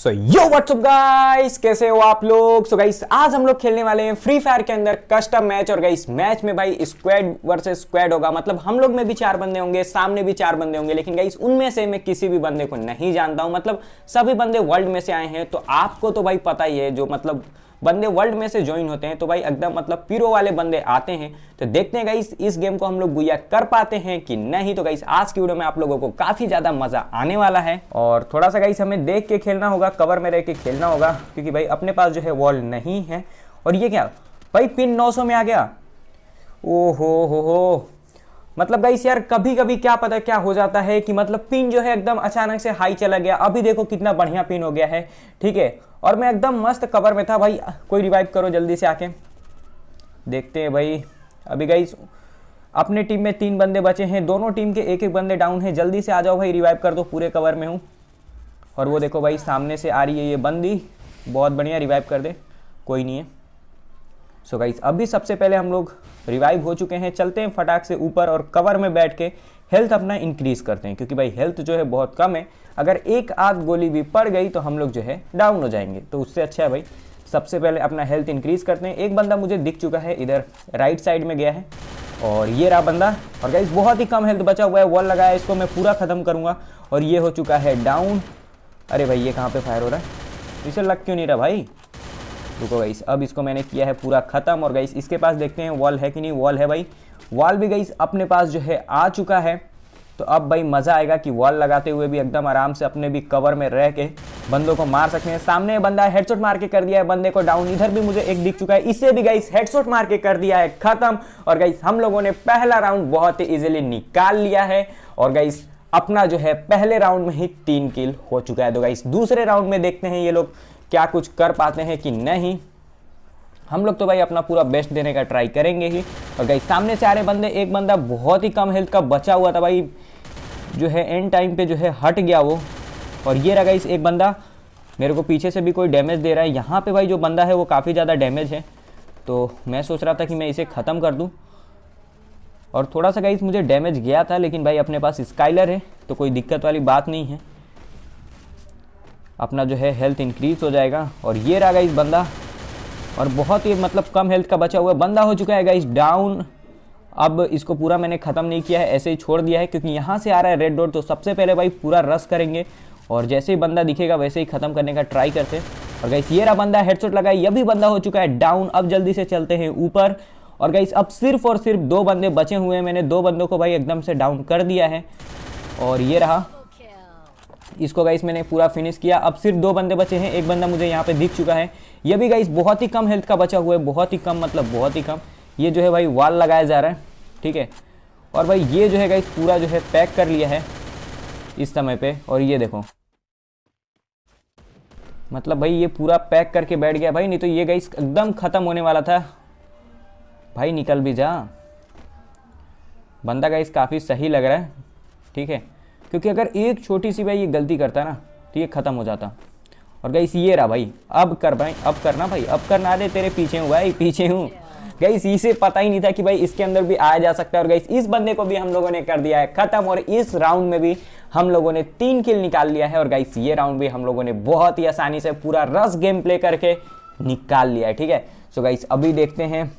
सो यो WhatsApp guys कैसे हो आप लोग सो गाइस आज हम लोग खेलने वाले हैं फ्री फायर के अंदर कस्टम मैच और गाइस मैच में भाई स्क्वाड वर्सेस स्क्वाड होगा मतलब हम लोग में भी चार बंदे होंगे सामने भी चार बंदे होंगे लेकिन गाइस उनमें से मैं किसी भी बंदे को नहीं जानता हूं मतलब सभी बंदे वर्ल्ड में से आए हैं तो आपको तो भाई पता ही है जो मतलब बंदे वर्ल्ड में से ज्वाइन होते हैं तो भाई एकदम मतलब पीरो वाले बंदे आते हैं तो देखते हैं गाइस इस गेम को हम लोग गुया कर पाते हैं कि नहीं तो गाइस आज की वीडियो में आप लोगों को काफ़ी ज़्यादा मज़ा आने वाला है और थोड़ा सा गाइस हमें देख के खेलना होगा कवर में रह के खेलना होगा क्योंकि भाई अपने पास जो है वॉल नहीं है और ये क्या भाई पिन सौ में आ गया ओ हो हो हो मतलब गाइस यार कभी कभी क्या पता क्या हो जाता है कि मतलब पिन जो है एकदम अचानक से हाई चला गया अभी देखो कितना बढ़िया पिन हो गया है ठीक है और मैं एकदम मस्त कवर में था भाई कोई रिवाइव करो जल्दी से आके देखते हैं भाई अभी गई अपने टीम में तीन बंदे बचे हैं दोनों टीम के एक एक बंदे डाउन हैं जल्दी से आ जाओ भाई रिवाइव कर दो पूरे कवर में हूँ और वो देखो भाई सामने से आ रही है ये बंदी बहुत बढ़िया रिवाइव कर दे कोई नहीं है सो गाइस अभी सबसे पहले हम लोग रिवाइव हो चुके हैं चलते हैं फटाक से ऊपर और कवर में बैठ के हेल्थ अपना इंक्रीज करते हैं क्योंकि भाई हेल्थ जो है बहुत कम है अगर एक आध गोली भी पड़ गई तो हम लोग जो है डाउन हो जाएंगे तो उससे अच्छा है भाई सबसे पहले अपना हेल्थ इंक्रीज करते हैं एक बंदा मुझे दिख चुका है इधर राइट साइड में गया है और ये रहा बंदा और गाइज बहुत ही कम हेल्थ बचा हुआ है वॉल लगाया इसको मैं पूरा ख़त्म करूँगा और ये हो चुका है डाउन अरे भाई ये कहाँ पे फायर हो रहा है इसे लग क्यों नहीं रहा भाई रुको गई अब इसको मैंने किया है पूरा ख़त्म और गई इसके पास देखते हैं वॉल है कि नहीं वॉल है भाई वॉल भी गई अपने पास जो है आ चुका है तो अब भाई मज़ा आएगा कि वॉल लगाते हुए भी एकदम आराम से अपने भी कवर में रह के बंदों को मार सकते हैं सामने बंदा हेडशॉट मार के कर दिया है बंदे को डाउन इधर भी मुझे एक दिख चुका है इसे भी गई हेडशॉट मार के कर दिया है खत्म और गई हम लोगों ने पहला राउंड बहुत ही इजीली निकाल लिया है और गई अपना जो है पहले राउंड में ही तीन किल हो चुका है तो गाइस दूसरे राउंड में देखते हैं ये लोग क्या कुछ कर पाते हैं कि नहीं हम लोग तो भाई अपना पूरा बेस्ट देने का ट्राई करेंगे ही और गई सामने से आ रहे बंदे एक बंदा बहुत ही कम हेल्थ का बचा हुआ था भाई जो है एंड टाइम पे जो है हट गया वो और ये रहा गाइस एक बंदा मेरे को पीछे से भी कोई डैमेज दे रहा है यहाँ पे भाई जो बंदा है वो काफ़ी ज़्यादा डैमेज है तो मैं सोच रहा था कि मैं इसे ख़त्म कर दूँ और थोड़ा सा गाइस मुझे डैमेज गया था लेकिन भाई अपने पास स्काइलर है तो कोई दिक्कत वाली बात नहीं है अपना जो है हेल्थ इंक्रीज़ हो जाएगा और ये रहा गाइस बंदा और बहुत ही मतलब कम हेल्थ का बचा हुआ बंदा हो चुका है गाइस डाउन अब इसको पूरा मैंने ख़त्म नहीं किया है ऐसे ही छोड़ दिया है क्योंकि यहाँ से आ रहा है रेड डॉट तो सबसे पहले भाई पूरा रस करेंगे और जैसे ही बंदा दिखेगा वैसे ही ख़त्म करने का ट्राई करते हैं और गाइस ये रहा बंदा हेडसेट लगाए यह भी बंदा हो चुका है डाउन अब जल्दी से चलते हैं ऊपर और गाइस अब सिर्फ और सिर्फ दो बंदे बचे हुए हैं मैंने दो बंदों को भाई एकदम से डाउन कर दिया है और ये रहा इसको गाइस मैंने पूरा फिनिश किया अब सिर्फ दो बंदे बचे हैं एक बंदा मुझे यहाँ पे दिख चुका है ये भी गाइस बहुत ही कम हेल्थ का बचा हुआ है बहुत ही कम मतलब बहुत ही कम ये जो है भाई वाल लगाया जा रहा है ठीक है और भाई ये जो है गाइस पूरा जो है पैक कर लिया है इस समय पर और ये देखो मतलब भाई ये पूरा पैक करके बैठ गया भाई नहीं तो ये गाइस एकदम ख़त्म होने वाला था भाई निकल भी जा बंदा गाइस काफ़ी सही लग रहा है ठीक है क्योंकि अगर एक छोटी सी भाई ये गलती करता है ना तो ये ख़त्म हो जाता और गई ये रहा भाई अब कर भाई अब करना भाई अब करना दे तेरे पीछे हूँ भाई पीछे हूँ गाइस इसे पता ही नहीं था कि भाई इसके अंदर भी आया जा सकता है और गई इस बंदे को भी हम लोगों ने कर दिया है खत्म और इस राउंड में भी हम लोगों ने तीन किल निकाल लिया है और गाइस ये राउंड भी हम लोगों ने बहुत ही आसानी से पूरा रस गेम प्ले करके निकाल लिया है ठीक है सो गई गाइस अभी देखते हैं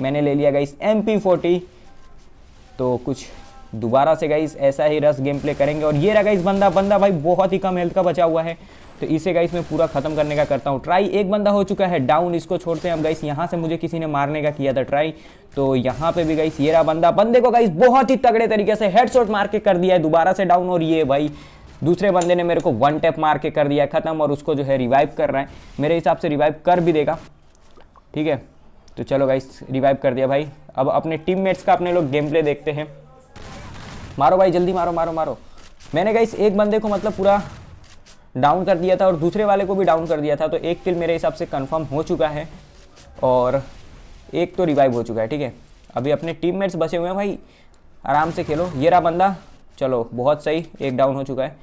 मैंने ले लिया गाइस एम तो कुछ दोबारा से गाइस ऐसा ही रस गेम प्ले करेंगे और ये रहा गाइस बंदा बंदा भाई बहुत ही कम हेल्थ का बचा हुआ है तो इसे गाइस मैं पूरा खत्म करने का करता हूँ ट्राई एक बंदा हो चुका है डाउन इसको छोड़ते हैं हम गाइस यहाँ से मुझे किसी ने मारने का किया था ट्राई तो यहाँ पे भी गाइस ये रहा बंदा बंदे को गाइस बहुत ही तगड़े तरीके से हेडशॉट मार के कर दिया है दोबारा से डाउन और ये भाई दूसरे बंदे ने मेरे को वन टैप मार के कर दिया खत्म और उसको जो है रिवाइव कर रहा है मेरे हिसाब से रिवाइव कर भी देगा ठीक है तो चलो गाइस रिवाइव कर दिया भाई अब अपने टीममेट्स का अपने लोग गेम प्ले देखते हैं मारो भाई जल्दी मारो मारो मारो मैंने गाइस एक बंदे को मतलब पूरा डाउन कर दिया था और दूसरे वाले को भी डाउन कर दिया था तो एक किल मेरे हिसाब से कन्फर्म हो चुका है और एक तो रिवाइव हो चुका है ठीक है अभी अपने मेट्स बचे हुए हैं भाई आराम से खेलो ये रहा बंदा चलो बहुत सही एक डाउन हो चुका है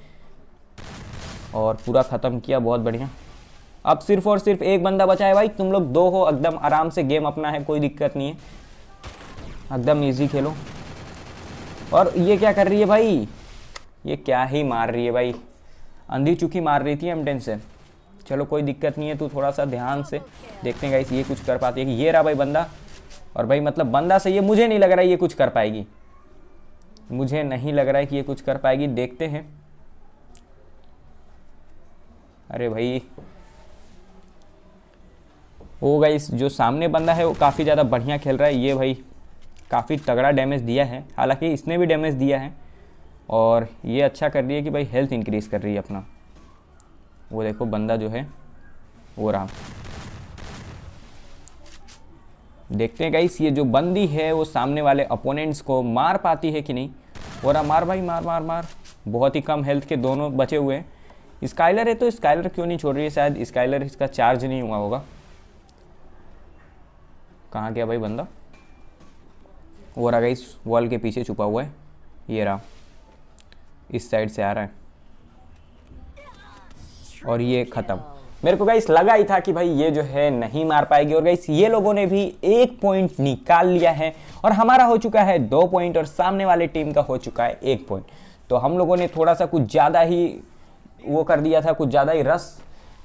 और पूरा ख़त्म किया बहुत बढ़िया अब सिर्फ और सिर्फ एक बंदा बचा है भाई तुम लोग दो हो एकदम आराम से गेम अपना है कोई दिक्कत नहीं है एकदम ईजी खेलो और ये क्या कर रही है भाई ये क्या ही मार रही है भाई अंधी चुकी मार रही थी एमटेन से चलो कोई दिक्कत नहीं है तू थोड़ा सा ध्यान से देखते हैं इस ये कुछ कर पाती है कि ये रहा भाई बंदा और भाई मतलब बंदा से ये मुझे नहीं लग रहा है ये कुछ कर पाएगी मुझे नहीं लग रहा है कि ये कुछ कर पाएगी देखते हैं अरे भाई वो गाइस जो सामने बंदा है वो काफ़ी ज़्यादा बढ़िया खेल रहा है ये भाई काफ़ी तगड़ा डैमेज दिया है हालांकि इसने भी डैमेज दिया है और ये अच्छा कर रही है कि भाई हेल्थ इंक्रीज़ कर रही है अपना वो देखो बंदा जो है वो रहा देखते हैं गाइस ये जो बंदी है वो सामने वाले अपोनेंट्स को मार पाती है कि नहीं वो रहा मार भाई मार मार मार बहुत ही कम हेल्थ के दोनों बचे हुए हैं स्काइलर है तो स्काइलर क्यों नहीं छोड़ रही है शायद स्काइलर इसका चार्ज नहीं हुआ होगा कहाँ गया भाई बंदा वो रहा इस वॉल के पीछे छुपा हुआ है ये रहा इस साइड से आ रहा है और ये ख़त्म मेरे को गाइस लगा ही था कि भाई ये जो है नहीं मार पाएगी और गाइस ये लोगों ने भी एक पॉइंट निकाल लिया है और हमारा हो चुका है दो पॉइंट और सामने वाले टीम का हो चुका है एक पॉइंट तो हम लोगों ने थोड़ा सा कुछ ज़्यादा ही वो कर दिया था कुछ ज़्यादा ही रस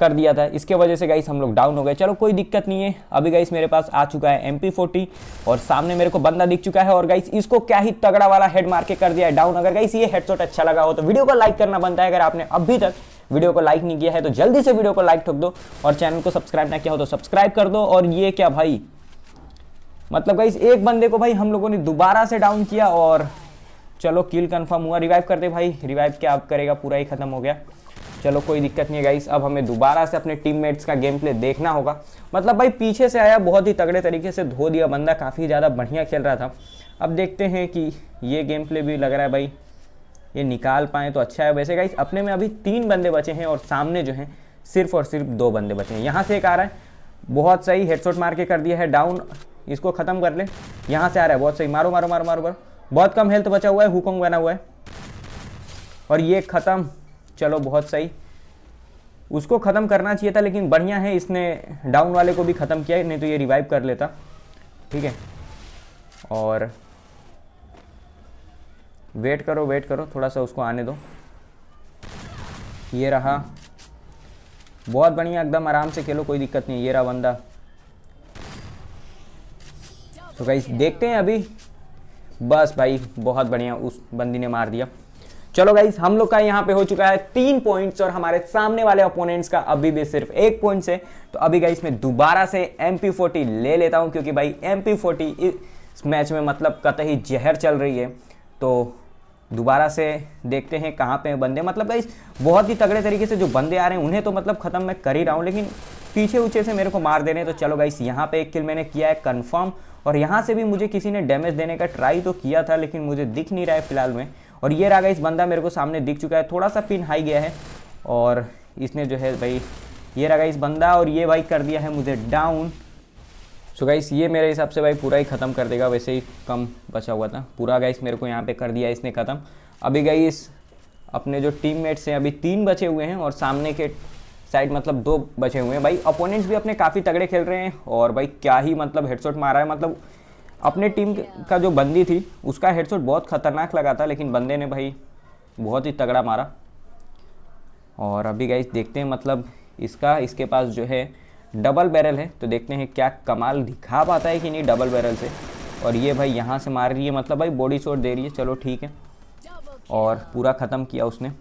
कर दिया था इसके वजह से गाइस हम लोग डाउन हो गए चलो कोई दिक्कत नहीं है अभी गाइस मेरे पास आ चुका है एम और सामने मेरे को बंदा दिख चुका है और गाइस इसको क्या ही तगड़ा वाला हेड मार के कर दिया है डाउन अगर गाइस ये हेडशॉट अच्छा लगा हो तो वीडियो को लाइक करना बनता है अगर आपने अभी तक वीडियो को लाइक नहीं किया है तो जल्दी से वीडियो को लाइक ठोक दो और चैनल को सब्सक्राइब ना किया हो तो सब्सक्राइब कर दो और ये क्या भाई मतलब गाइस एक बंदे को भाई हम लोगों ने दोबारा से डाउन किया और चलो किल कंफर्म हुआ रिवाइव करते भाई रिवाइव क्या आप करेगा पूरा ही खत्म हो गया चलो कोई दिक्कत नहीं है गाइस अब हमें दोबारा से अपने टीममेट्स का गेम प्ले देखना होगा मतलब भाई पीछे से आया बहुत ही तगड़े तरीके से धो दिया बंदा काफ़ी ज़्यादा बढ़िया खेल रहा था अब देखते हैं कि ये गेम प्ले भी लग रहा है भाई ये निकाल पाएँ तो अच्छा है वैसे गाइस अपने में अभी तीन बंदे बचे हैं और सामने जो हैं सिर्फ और सिर्फ दो बंदे बचे हैं यहाँ से एक आ रहा है बहुत सही हेडसोट मार के कर दिया है डाउन इसको ख़त्म कर ले यहाँ से आ रहा है बहुत सही मारो मारो मारो मारो मारो बहुत कम हेल्थ बचा हुआ है हुकुम बना हुआ है और ये ख़त्म चलो बहुत सही उसको ख़त्म करना चाहिए था लेकिन बढ़िया है इसने डाउन वाले को भी ख़त्म किया नहीं तो ये रिवाइव कर लेता ठीक है और वेट करो वेट करो थोड़ा सा उसको आने दो ये रहा बहुत बढ़िया एकदम आराम से खेलो कोई दिक्कत नहीं ये रहा बंदा तो भाई देखते हैं अभी बस भाई बहुत बढ़िया उस बंदी ने मार दिया चलो गाइज हम लोग का यहाँ पे हो चुका है तीन पॉइंट्स और हमारे सामने वाले अपोनेंट्स का अभी भी सिर्फ एक पॉइंट है तो अभी गाइज मैं दोबारा से एम ले लेता हूँ क्योंकि भाई एम इस मैच में मतलब कतई जहर चल रही है तो दोबारा से देखते हैं कहाँ पे बंदे मतलब गाइज बहुत ही तगड़े तरीके से जो बंदे आ रहे हैं उन्हें तो मतलब ख़त्म मैं कर ही रहा हूँ लेकिन पीछे ऊँचे से मेरे को मार दे रहे हैं तो चलो गाइस यहाँ पे एक किल मैंने किया है कन्फर्म और यहाँ से भी मुझे किसी ने डैमेज देने का ट्राई तो किया था लेकिन मुझे दिख नहीं रहा है फिलहाल में और ये रहा इस बंदा मेरे को सामने दिख चुका है थोड़ा सा पिन हाई गया है और इसने जो है भाई ये रहा इस बंदा और ये भाई कर दिया है मुझे डाउन सो गाइस ये मेरे हिसाब से भाई पूरा ही ख़त्म कर देगा वैसे ही कम बचा हुआ था पूरा गाइस मेरे को यहाँ पे कर दिया इसने ख़त्म अभी गाइस अपने जो टीममेट्स हैं अभी तीन बचे हुए हैं और सामने के साइड मतलब दो बचे हुए हैं भाई अपोनेंट्स भी अपने काफ़ी तगड़े खेल रहे हैं और भाई क्या ही मतलब हेडसोट मारा है मतलब अपने टीम का जो बंदी थी उसका हेडशॉट बहुत ख़तरनाक लगा था लेकिन बंदे ने भाई बहुत ही तगड़ा मारा और अभी गाइस देखते हैं मतलब इसका इसके पास जो है डबल बैरल है तो देखते हैं क्या कमाल दिखा पाता है कि नहीं डबल बैरल से और ये भाई यहाँ से मार रही है मतलब भाई बॉडी शॉट दे रही है चलो ठीक है और पूरा ख़त्म किया उसने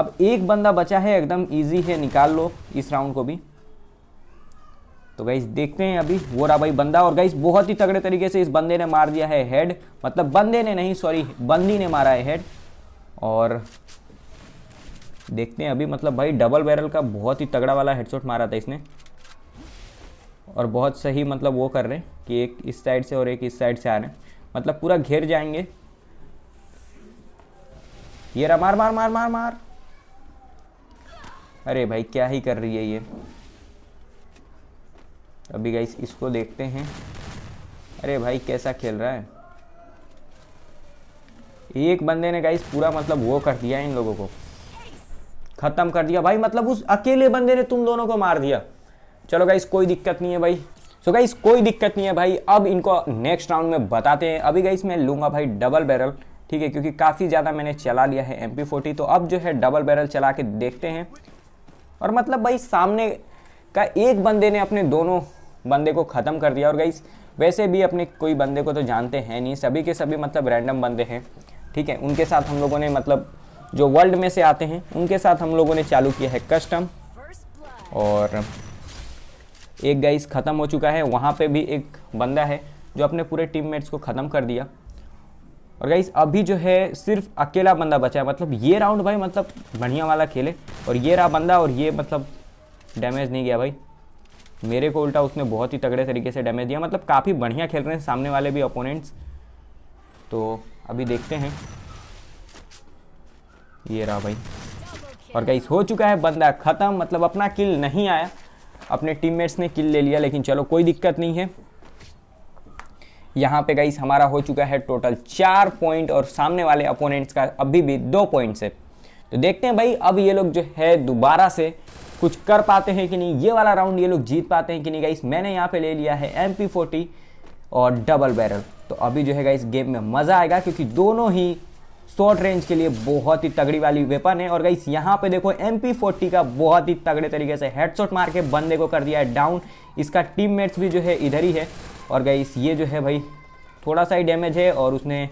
अब एक बंदा बचा है एकदम इजी है निकाल लो इस राउंड को भी तो गाइस देखते हैं अभी वो रहा भाई बंदा और गाइस बहुत ही तगड़े तरीके से इस बंदे ने मार दिया है हेड मतलब बंदे ने नहीं सॉरी बंदी ने मारा है हेड और देखते हैं अभी मतलब भाई डबल बैरल का बहुत ही तगड़ा वाला हेडशॉट मारा था इसने और बहुत सही मतलब वो कर रहे हैं कि एक इस साइड से और एक इस साइड से आ रहे हैं मतलब पूरा घेर जाएंगे ये रहा मार मार मार मार मार अरे भाई क्या ही कर रही है ये अभी गाइस इसको देखते हैं अरे भाई कैसा खेल रहा है एक बंदे ने गाइस पूरा मतलब वो कर दिया इन लोगों को ख़त्म कर दिया भाई मतलब उस अकेले बंदे ने तुम दोनों को मार दिया चलो गाइस कोई दिक्कत नहीं है भाई सो so गाइस कोई दिक्कत नहीं है भाई अब इनको नेक्स्ट राउंड में बताते हैं अभी गाइस मैं लूंगा भाई डबल बैरल ठीक है क्योंकि काफ़ी ज़्यादा मैंने चला लिया है एम पी तो अब जो है डबल बैरल चला के देखते हैं और मतलब भाई सामने का एक बंदे ने अपने दोनों बंदे को ख़त्म कर दिया और गाइस वैसे भी अपने कोई बंदे को तो जानते हैं नहीं सभी के सभी मतलब रैंडम बंदे हैं ठीक है उनके साथ हम लोगों ने मतलब जो वर्ल्ड में से आते हैं उनके साथ हम लोगों ने चालू किया है कस्टम और एक गाइस ख़त्म हो चुका है वहाँ पे भी एक बंदा है जो अपने पूरे टीममेट्स को ख़त्म कर दिया और गाइस अभी जो है सिर्फ अकेला बंदा बचा है मतलब ये राउंड भाई मतलब बढ़िया वाला खेले और ये रहा बंदा और ये मतलब डैमेज नहीं गया भाई मेरे को उल्टा उसने बहुत ही तगड़े तरीके से डैमेज दिया मतलब काफ़ी बढ़िया खेल रहे हैं सामने वाले भी अपोनेंट्स तो अभी देखते हैं ये रहा भाई और गाइस हो चुका है बंदा ख़त्म मतलब अपना किल नहीं आया अपने टीममेट्स ने किल ले लिया लेकिन चलो कोई दिक्कत नहीं है यहाँ पे गई हमारा हो चुका है टोटल चार पॉइंट और सामने वाले अपोनेंट्स का अभी भी दो पॉइंट्स है तो देखते हैं भाई अब ये लोग जो है दोबारा से कुछ कर पाते हैं कि नहीं ये वाला राउंड ये लोग जीत पाते हैं कि नहीं गाइस मैंने यहाँ पे ले लिया है एम पी और डबल बैरल तो अभी जो है गाइस गेम में मज़ा आएगा क्योंकि दोनों ही शॉर्ट रेंज के लिए बहुत ही तगड़ी वाली वेपन है और गाइस यहाँ पे देखो एम पी का बहुत ही तगड़े तरीके से हेडसॉट मार के बंदे को कर दिया है डाउन इसका टीम भी जो है इधर ही है और गाइस ये जो है भाई थोड़ा सा ही डैमेज है और उसने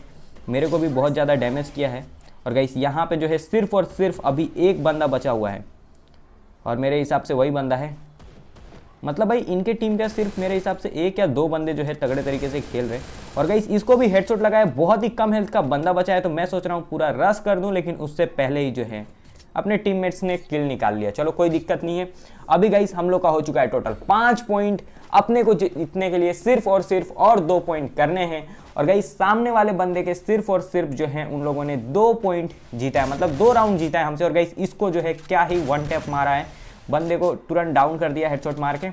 मेरे को भी बहुत ज़्यादा डैमेज किया है और गाइस यहाँ पे जो है सिर्फ और सिर्फ अभी एक बंदा बचा हुआ है और मेरे हिसाब से वही बंदा है मतलब भाई इनके टीम का सिर्फ मेरे हिसाब से एक या दो बंदे जो है तगड़े तरीके से खेल रहे और गई इसको भी हेडशॉट लगाए बहुत ही कम हेल्थ का बंदा बचा है तो मैं सोच रहा हूँ पूरा रस कर दूँ लेकिन उससे पहले ही जो है अपने टीममेट्स ने किल निकाल लिया चलो कोई दिक्कत नहीं है अभी गाइस हम लोग का हो चुका है टोटल पांच पॉइंट अपने को जितने के लिए सिर्फ और सिर्फ और दो पॉइंट करने हैं और गई सामने वाले बंदे के सिर्फ और सिर्फ जो है उन लोगों ने दो पॉइंट जीता है मतलब दो राउंड जीता है हमसे और गई इसको जो है क्या ही वन टैप मारा है बंदे को तुरंत डाउन कर दिया हेडशॉट मार के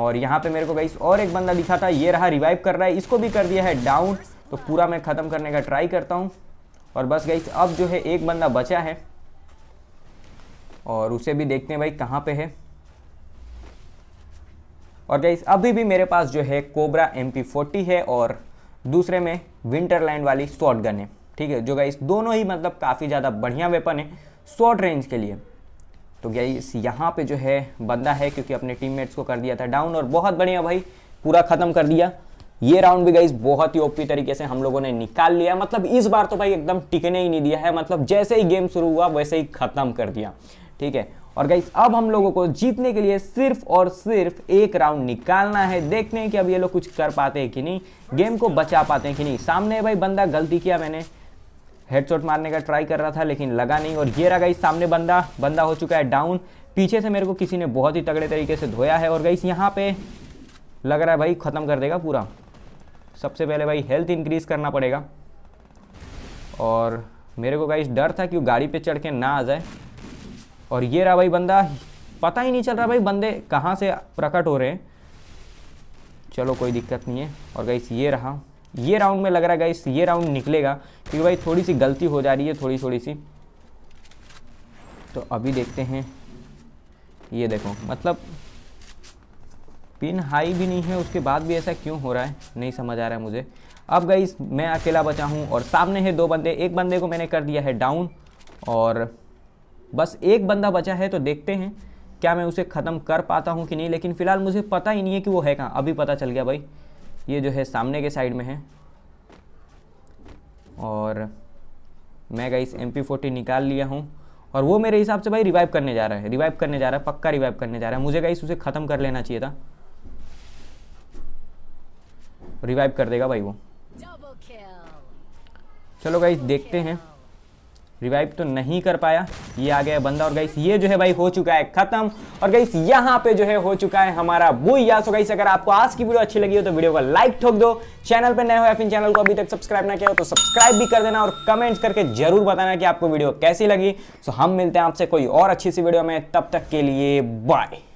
और यहाँ पे मेरे को गई और एक बंदा दिखा था ये रहा रिवाइव कर रहा है इसको भी कर दिया है डाउन तो पूरा मैं ख़त्म करने का ट्राई करता हूँ और बस गई अब जो है एक बंदा बचा है और उसे भी देखते हैं भाई कहाँ पे है और गई अभी भी मेरे पास जो है कोबरा एम है और दूसरे में विंटर लाइन वाली शॉर्ट गन है ठीक है जो गाइस दोनों ही मतलब काफ़ी ज़्यादा बढ़िया वेपन है शॉर्ट रेंज के लिए तो गाइस यहाँ पे जो है बंदा है क्योंकि अपने टीममेट्स को कर दिया था डाउन और बहुत बढ़िया भाई पूरा ख़त्म कर दिया ये राउंड भी गाइस बहुत ही ओपी तरीके से हम लोगों ने निकाल लिया मतलब इस बार तो भाई एकदम टिकने ही नहीं दिया है मतलब जैसे ही गेम शुरू हुआ वैसे ही ख़त्म कर दिया ठीक है और गाइस अब हम लोगों को जीतने के लिए सिर्फ और सिर्फ एक राउंड निकालना है देखते हैं कि अब ये लोग कुछ कर पाते हैं कि नहीं गेम को बचा पाते हैं कि नहीं सामने भाई बंदा गलती किया मैंने हेडशॉट मारने का ट्राई कर रहा था लेकिन लगा नहीं और ये रहा गाइस सामने बंदा बंदा हो चुका है डाउन पीछे से मेरे को किसी ने बहुत ही तगड़े तरीके से धोया है और गाइस यहाँ पे लग रहा है भाई ख़त्म कर देगा पूरा सबसे पहले भाई हेल्थ इंक्रीज़ करना पड़ेगा और मेरे को गाइस डर था कि वो गाड़ी पे चढ़ के ना आ जाए और ये रहा भाई बंदा पता ही नहीं चल रहा भाई बंदे कहाँ से प्रकट हो रहे हैं चलो कोई दिक्कत नहीं है और गाइस ये रहा ये राउंड में लग रहा है गाइस ये राउंड निकलेगा क्योंकि भाई थोड़ी सी गलती हो जा रही है थोड़ी थोड़ी सी तो अभी देखते हैं ये देखो मतलब पिन हाई भी नहीं है उसके बाद भी ऐसा क्यों हो रहा है नहीं समझ आ रहा है मुझे अब गाइस मैं अकेला बचा हूँ और सामने है दो बंदे एक बंदे को मैंने कर दिया है डाउन और बस एक बंदा बचा है तो देखते हैं क्या मैं उसे ख़त्म कर पाता हूँ कि नहीं लेकिन फ़िलहाल मुझे पता ही नहीं है कि वो है कहाँ अभी पता चल गया भाई ये जो है सामने के साइड में है और मैं इस एम पी निकाल लिया हूँ और वो मेरे हिसाब से भाई रिवाइव करने जा रहा है रिवाइव करने जा रहा है पक्का रिवाइव करने जा रहा है मुझे गई उसे ख़त्म कर लेना चाहिए था रिवाइव कर देगा भाई वो चलो गाइस देखते हैं रिवाइव तो नहीं कर पाया ये आ गया बंदा और गई ये जो है भाई हो चुका है खत्म और गई यहाँ पे जो है हो चुका है हमारा बुई या सो गई अगर आपको आज की वीडियो अच्छी लगी हो तो वीडियो को लाइक ठोक दो चैनल पर नए हो या फिर चैनल को अभी तक सब्सक्राइब ना किया हो तो सब्सक्राइब भी कर देना और कमेंट्स करके जरूर बताना कि आपको वीडियो कैसी लगी सो हम मिलते हैं आपसे कोई और अच्छी सी वीडियो में तब तक के लिए बाय